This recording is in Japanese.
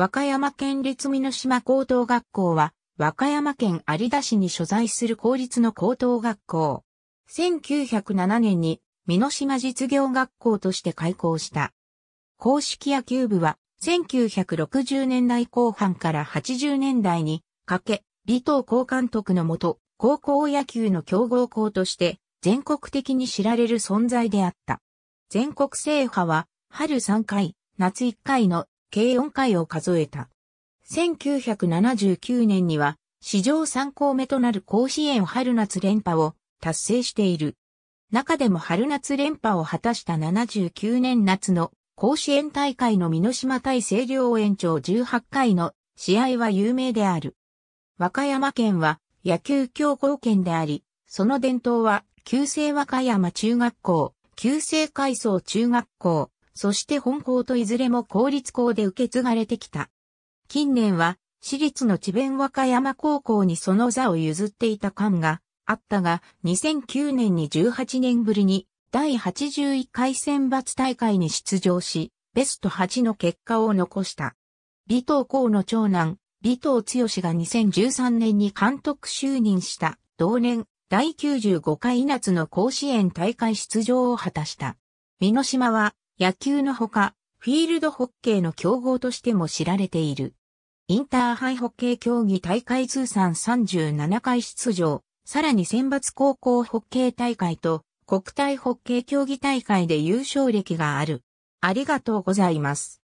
和歌山県立美濃島高等学校は、和歌山県有田市に所在する公立の高等学校。1907年に美濃島実業学校として開校した。公式野球部は、1960年代後半から80年代にかけ、李東高監督のもと、高校野球の強豪校として全国的に知られる存在であった。全国制覇は、春3回、夏1回の計4回を数えた。1979年には、史上3校目となる甲子園春夏連覇を達成している。中でも春夏連覇を果たした79年夏の甲子園大会の美濃島対清涼延長18回の試合は有名である。和歌山県は野球強豪県であり、その伝統は旧制和歌山中学校、旧制海藻中学校、そして本校といずれも公立校で受け継がれてきた。近年は、私立の智弁和歌山高校にその座を譲っていた感があったが、2009年に18年ぶりに第81回選抜大会に出場し、ベスト8の結果を残した。美藤校の長男、美藤剛が2013年に監督就任した同年、第95回夏の甲子園大会出場を果たした。美濃島は野球のほか、フィールドホッケーの競合としても知られている。インターハイホッケー競技大会通算37回出場、さらに選抜高校ホッケー大会と国体ホッケー競技大会で優勝歴がある。ありがとうございます。